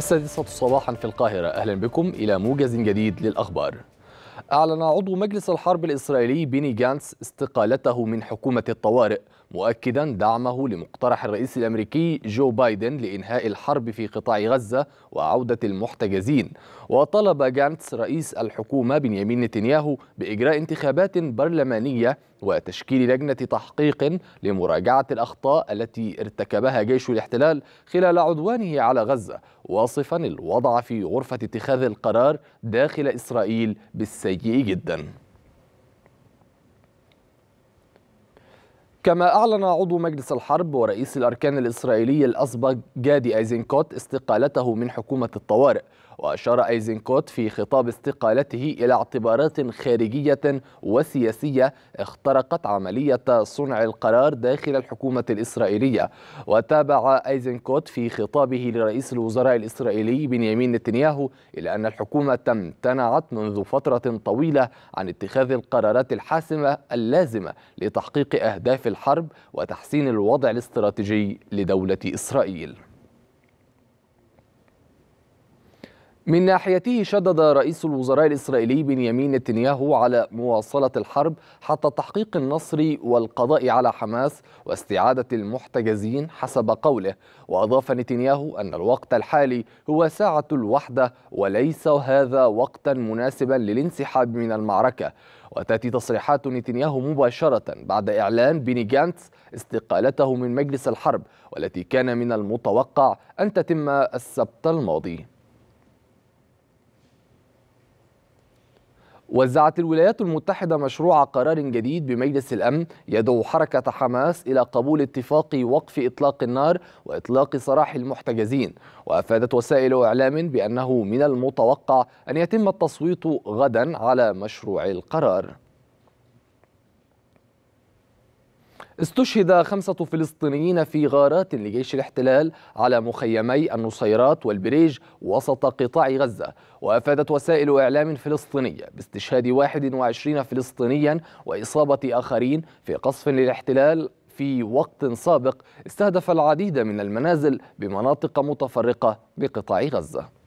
السادسة صباحا في القاهرة أهلا بكم إلى موجز جديد للأخبار أعلن عضو مجلس الحرب الإسرائيلي بيني جانس استقالته من حكومة الطوارئ مؤكدا دعمه لمقترح الرئيس الأمريكي جو بايدن لإنهاء الحرب في قطاع غزة وعودة المحتجزين وطلب جانتس رئيس الحكومة بنيامين نتنياهو بإجراء انتخابات برلمانية وتشكيل لجنة تحقيق لمراجعة الأخطاء التي ارتكبها جيش الاحتلال خلال عدوانه على غزة واصفا الوضع في غرفة اتخاذ القرار داخل إسرائيل بالسيء سيء جدا كما أعلن عضو مجلس الحرب ورئيس الأركان الإسرائيلي الأسبق جادي أيزنكوت استقالته من حكومة الطوارئ وأشار أيزنكوت في خطاب استقالته إلى اعتبارات خارجية وسياسية اخترقت عملية صنع القرار داخل الحكومة الإسرائيلية وتابع أيزنكوت في خطابه لرئيس الوزراء الإسرائيلي بنيامين نتنياهو إلى أن الحكومة امتنعت منذ فترة طويلة عن اتخاذ القرارات الحاسمة اللازمة لتحقيق أهداف الحرب وتحسين الوضع الاستراتيجي لدولة إسرائيل من ناحيته شدد رئيس الوزراء الإسرائيلي بنيامين نتنياهو على مواصلة الحرب حتى تحقيق النصر والقضاء على حماس واستعادة المحتجزين حسب قوله وأضاف نتنياهو أن الوقت الحالي هو ساعة الوحدة وليس هذا وقتا مناسبا للانسحاب من المعركة وتأتي تصريحات نتنياهو مباشرة بعد إعلان بيني جانتس استقالته من مجلس الحرب والتي كان من المتوقع أن تتم السبت الماضي وزعت الولايات المتحدة مشروع قرار جديد بمجلس الأمن يدعو حركة حماس إلى قبول اتفاق وقف إطلاق النار وإطلاق سراح المحتجزين وأفادت وسائل إعلام بأنه من المتوقع أن يتم التصويت غدا على مشروع القرار استشهد خمسة فلسطينيين في غارات لجيش الاحتلال على مخيمي النصيرات والبريج وسط قطاع غزة وأفادت وسائل إعلام فلسطينية باستشهاد 21 فلسطينيا وإصابة آخرين في قصف للاحتلال في وقت سابق استهدف العديد من المنازل بمناطق متفرقة بقطاع غزة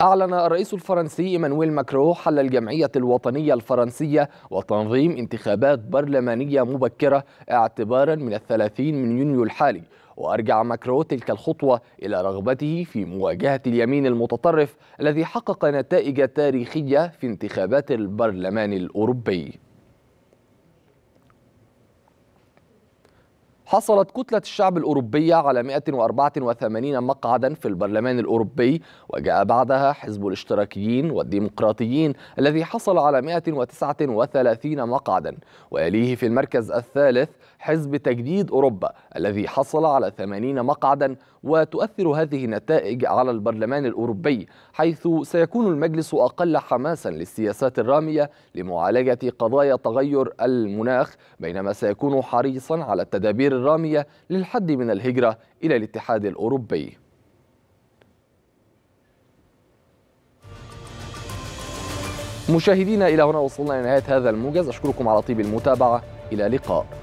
أعلن الرئيس الفرنسي إيمانويل ماكرو حل الجمعية الوطنية الفرنسية وتنظيم انتخابات برلمانية مبكرة اعتبارا من الثلاثين من يونيو الحالي وأرجع ماكرو تلك الخطوة إلى رغبته في مواجهة اليمين المتطرف الذي حقق نتائج تاريخية في انتخابات البرلمان الأوروبي حصلت كتلة الشعب الأوروبية على 184 مقعدا في البرلمان الأوروبي وجاء بعدها حزب الاشتراكيين والديمقراطيين الذي حصل على 139 مقعدا ويليه في المركز الثالث حزب تجديد أوروبا الذي حصل على 80 مقعدا وتؤثر هذه النتائج على البرلمان الأوروبي حيث سيكون المجلس أقل حماسا للسياسات الرامية لمعالجة قضايا تغير المناخ بينما سيكون حريصا على التدابير الرامية للحد من الهجرة إلى الاتحاد الأوروبي مشاهدينا إلى هنا وصلنا لنهاية هذا الموجز أشكركم على طيب المتابعة إلى لقاء